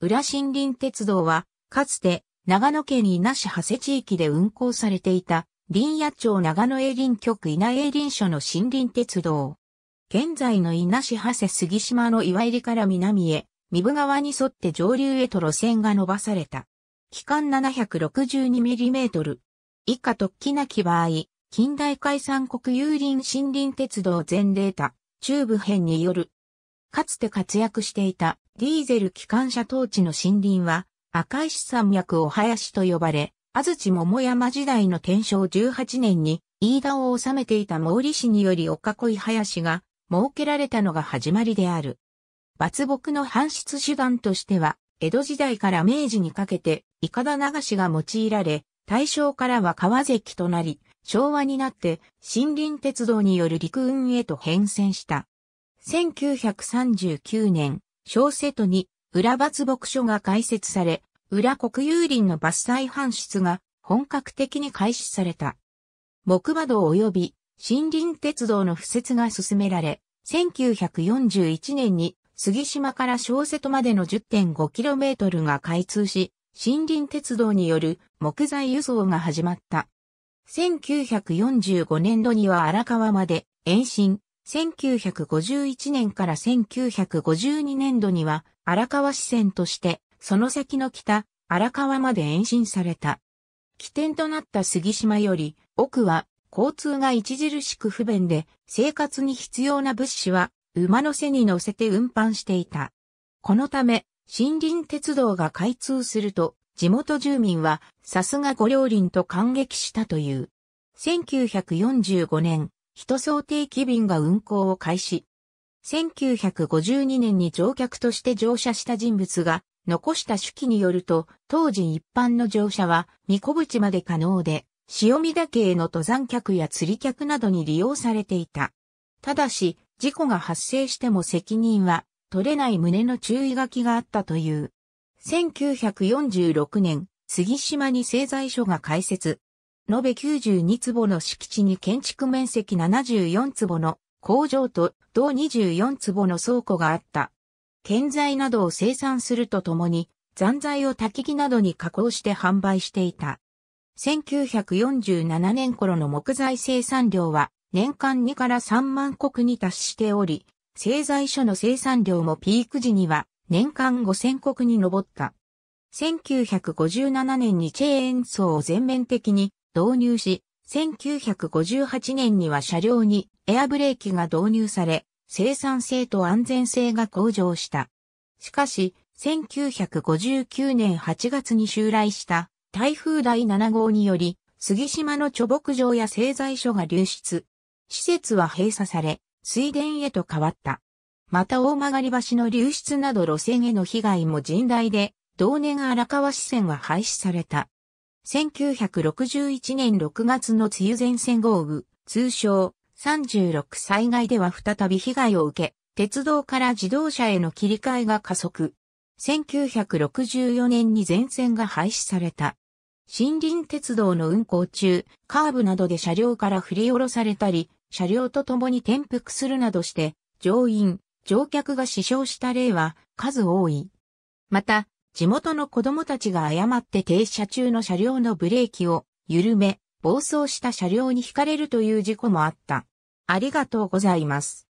浦森林鉄道は、かつて長野県稲市長谷地域で運行されていた、林野町長野営林局稲営林所の森林鉄道。現在の稲市長谷杉島の岩入から南へ、三部川に沿って上流へと路線が伸ばされた。期間 762mm。以下突起なき場合、近代海産国有林森林鉄道全データ、中部編による。かつて活躍していたディーゼル機関車当地の森林は、赤石山脈お林と呼ばれ、安土桃山時代の天正18年に、飯田を治めていた毛利氏によりお囲い林が設けられたのが始まりである。伐木の搬出手段としては、江戸時代から明治にかけて、いかだ流しが用いられ、大正からは川関となり、昭和になって森林鉄道による陸運へと変遷した。1939年、小瀬戸に裏伐牧所が開設され、裏国有林の伐採搬出が本格的に開始された。木馬道及び森林鉄道の敷設が進められ、1941年に杉島から小瀬戸までの 10.5km が開通し、森林鉄道による木材輸送が始まった。1945年度には荒川まで延伸、1951年から1952年度には荒川支線としてその先の北荒川まで延伸された。起点となった杉島より奥は交通が著しく不便で生活に必要な物資は馬の背に乗せて運搬していた。このため森林鉄道が開通すると地元住民はさすが御両輪と感激したという。1945年、人想定機便が運行を開始。1952年に乗客として乗車した人物が残した手記によると、当時一般の乗車は三小淵まで可能で、潮見岳への登山客や釣り客などに利用されていた。ただし、事故が発生しても責任は取れない旨の注意書きがあったという。1946年、杉島に製材所が開設。延べ92坪の敷地に建築面積74坪の工場と同24坪の倉庫があった。建材などを生産するとともに、残材を焚き木などに加工して販売していた。1947年頃の木材生産量は年間2から3万国に達しており、製材所の生産量もピーク時には年間5000国に上った。1957年にチェーンソーを全面的に導入し、1958年には車両にエアブレーキが導入され、生産性と安全性が向上した。しかし、1959年8月に襲来した台風第7号により、杉島の貯牧場や製材所が流出。施設は閉鎖され、水田へと変わった。また大曲橋の流出など路線への被害も甚大で、同年荒川支線は廃止された。1961年6月の梅雨前線豪雨、通称36災害では再び被害を受け、鉄道から自動車への切り替えが加速。1964年に全線が廃止された。森林鉄道の運行中、カーブなどで車両から振り下ろされたり、車両と共に転覆するなどして、乗員、乗客が死傷した例は数多い。また、地元の子供たちが誤って停車中の車両のブレーキを緩め、暴走した車両に惹かれるという事故もあった。ありがとうございます。